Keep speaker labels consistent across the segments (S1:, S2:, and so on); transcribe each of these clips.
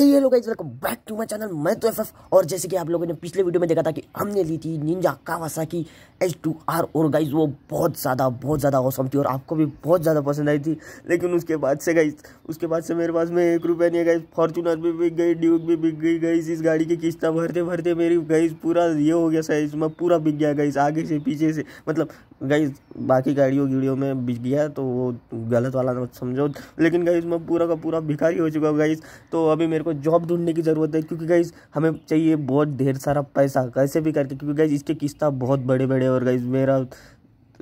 S1: Hello guys welcome back to my channel मैं तो FF और जैसे कि आप लोगों ने पिछले वीडियो में देखा था कि हमने ली थी ninja Kawasaki H two R और गाइज वो बहुत ज़्यादा बहुत ज़्यादा औसम थी और आपको भी बहुत ज़्यादा पसंद आई थी लेकिन उसके बाद से गाइस उसके बाद से मेरे पास में एक रुपया नहीं है गाइज फॉर्चूनर भी बिक गई ड्यूक भी बिक गई गई इस गाड़ी की किस्ता भरते भरते मेरी गाइज पूरा ये हो गया साइज में पूरा बिक गया गाइज आगे से पीछे से मतलब गाइज बाकी गाड़ियों वीडियो में बिज गया तो वो गलत वाला मत समझो लेकिन गाइज मैं पूरा का पूरा भिखारी हो चुका हूँ गाइज तो अभी मेरे को जॉब ढूंढने की ज़रूरत है क्योंकि गाइज हमें चाहिए बहुत ढेर सारा पैसा कैसे भी करके क्योंकि गाइज इसके किस्ता बहुत बड़े बड़े और गाइज मेरा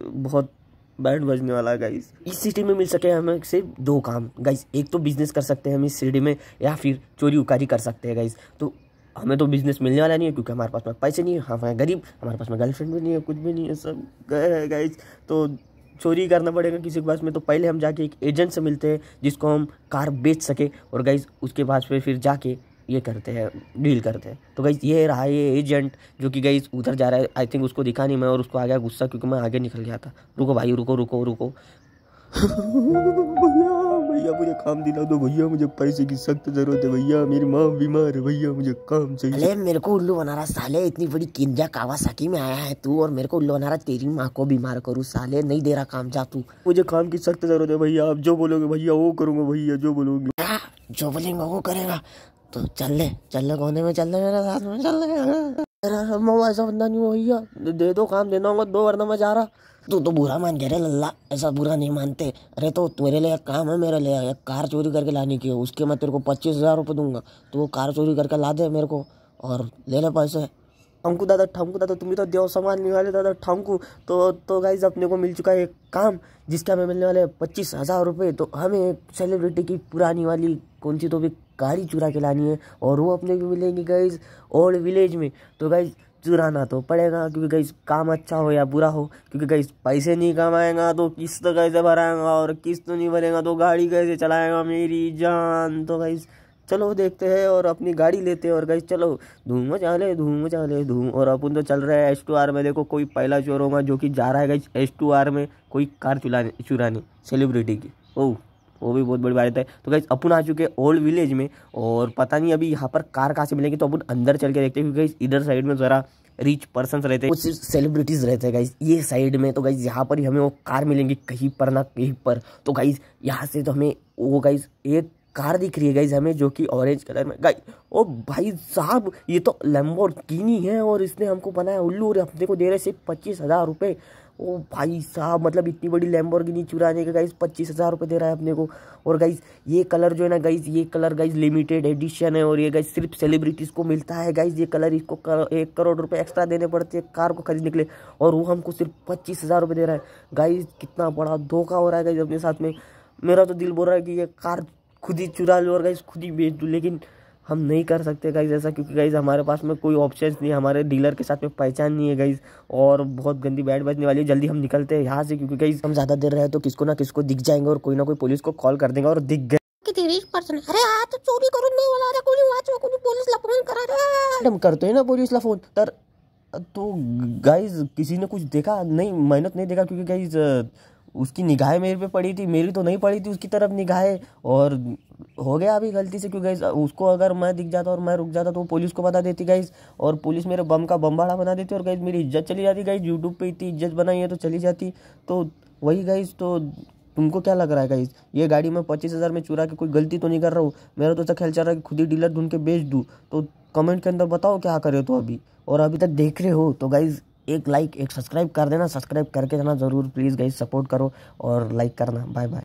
S1: बहुत बैंड बजने वाला है गाइज इस सिटी में मिल सके हमें सिर्फ दो काम गाइज एक तो बिजनेस कर सकते हैं हम इस सिटी में या फिर चोरी उकारी कर सकते हैं गाइज तो हमें तो बिजनेस मिलने वाला नहीं है क्योंकि हमारे पास में पैसे नहीं है हमारे गरीब हमारे पास में गर्लफ्रेंड भी नहीं है कुछ भी नहीं है सब गए है गाइज तो चोरी करना पड़ेगा किसी के पास में तो पहले हम जाके एक एजेंट से मिलते हैं जिसको हम कार बेच सके और गाइज उसके पास में फिर जाके ये करते हैं डील करते हैं तो गाइज ये रहा ये एजेंट जो कि गाइज उधर जा रहा है आई थिंक उसको दिखा नहीं मैं और उसको आ गया गुस्सा क्योंकि मैं आगे निकल गया था रुको भाई रुको रुको रुको भैया भैया मुझे काम दिला दो भैया मुझे पैसे की सख्त जरूरत है भैया मेरी माँ बीमार है भैया मुझे काम चाहिए अरे मेरे को उल्लू बना रहा साले इतनी बड़ी किंजा कावासाकी में आया है तू और मेरे को उल्लू बना रहा तेरी माँ को बीमार करू साले नहीं दे रहा काम जा तू मुझे काम की सख्त जरूरत है भैया आप जो बोलोगे भैया वो करूंगा भैया जो बोलोगे जो बोलेंगे वो करेगा तो चल ले चल ले कोने में चल ले मेरे साथ में चल ले ऐसा बंदा नहीं हो भैया दे दो काम देना होगा दो वरना मैं जा रहा तू तो बुरा मान गया रे लल्ला ऐसा बुरा नहीं मानते अरे तो तेरे लिए काम है मेरे लिए एक कार चोरी करके लाने की है उसके मैं तेरे को पच्चीस हज़ार रुपये दूंगा तो वो कार चोरी करके ला दे मेरे को और ले ले पैसे ठमकू दादा ठमकू दादा तुम्हें तो देव समान नहीं वाले दादा ठमकू तो तो गाइज अपने को मिल चुका है एक काम जिसके हमें मिलने वाले पच्चीस हज़ार रुपये तो हमें सेलिब्रिटी की पुरानी वाली कौन सी तो भी कार ही चुरा के लानी है और वो अपने को मिलेंगी गाइज ओल्ड विलेज में तो गाइज चुराना तो पड़ेगा क्योंकि गाइज काम अच्छा हो या बुरा हो क्योंकि गाइज पैसे नहीं कमाएगा तो किस्त तो कैसे भराएगा और किस्त तो नहीं भरेगा तो गाड़ी कैसे चलाएगा मेरी जान तो गाइज चलो देखते हैं और अपनी गाड़ी लेते हैं और गाइज चलो धूम मचा ले धूम मचा ले धूम और अपन तो चल रहे हैं एस टू आर में देखो कोई पहला चोर होगा जो कि जा रहा है गाइज एस टू आर में कोई कार चुराने चुराने सेलिब्रिटी की ओह oh। वो भी बहुत बड़ी बात है तो गाइज अपन आ चुके हैं ओल्ड विलेज में और पता नहीं अभी यहाँ पर कार कहाँ से मिलेगी तो अपन अंदर चल के देखते हैं क्योंकि इधर साइड में ज़रा रिच पर्सन रहते हैं कुछ सेलिब्रिटीज रहते हैं गाइज ये साइड में तो गाइज यहाँ पर ही हमें वो कार मिलेंगी कहीं पर ना कहीं पर तो गाइज यहाँ से तो हमें वो गाइज एक कार दिख रही है गाइज हमें जो कि ऑरेंज कलर में गाइज ओ भाई साहब ये तो लम्बोर्गिनी है और इसने हमको बनाया उल्लू और हफ्ते को दे रहे सिर्फ पच्चीस हज़ार रुपये ओ भाई साहब मतलब इतनी बड़ी लैम्बोर्गिनी चुराने का गाइज पच्चीस हज़ार रुपये दे रहा है अपने को और गाइज ये कलर जो है ना गाइज ये कलर गाइज लिमिटेड एडिशन है और ये गाइज सिर्फ सेलिब्रिटीज़ को मिलता है गाइज ये कलर इसको कर, एक करोड़ रुपये एक्स्ट्रा देने पड़ते हैं कार को खरीदने के लिए और वो हमको सिर्फ पच्चीस हज़ार रुपये दे रहा है गाइज कितना बड़ा धोखा हो रहा है गाइज अपने साथ में मेरा तो दिल बोल रहा है कि ये कार खुद ही चुरा लो और गाइज खुद ही बेच दूँ लेकिन हम नहीं कर सकते गाइज ऐसा क्योंकि गाइज हमारे पास में कोई ऑप्शन नहीं है हमारे डीलर के साथ में पहचान नहीं है गाइज और बहुत गंदी बैट बजने वाली है जल्दी हम निकलते हैं यहाँ से क्योंकि गाइज हम ज़्यादा देर रहे तो किसको ना किसको दिख जाएंगे और कोई ना कोई पुलिस को कॉल कर देंगे और दिख गए हाँ, तो करते हैं ना पुलिस ला फोन फोन तर तो गाइज किसी ने कुछ देखा नहीं मेहनत नहीं देखा क्योंकि गाइज उसकी निगाहें मेरे पे पड़ी थी मेरी तो नहीं पड़ी थी उसकी तरफ निगाहें और हो गया अभी गलती से क्यों गई उसको अगर मैं दिख जाता और मैं रुक जाता तो वो पुलिस को बता देती गई और पुलिस मेरे बम का बमबाड़ा बना देती और गई मेरी इज्जत चली जाती गई यूट्यूब पर इतनी इज्जत बनाई है तो चली जाती तो वही गई तो तुमको क्या लग रहा है गाइज ये गाड़ी मैं पच्चीस हज़ार में चुरा के कोई गलती तो नहीं कर रहा हूँ मेरा तो ऐसा ख्याल चल रहा है कि खुद ही डीलर ढूंढ के बेच दूँ तो कमेंट के अंदर बताओ क्या करे तो अभी और अभी तक देख रहे हो तो गाइज़ एक लाइक एक सब्सक्राइब कर देना सब्सक्राइब करके जाना ज़रूर प्लीज़ गाइज सपोर्ट करो और लाइक करना बाय बाय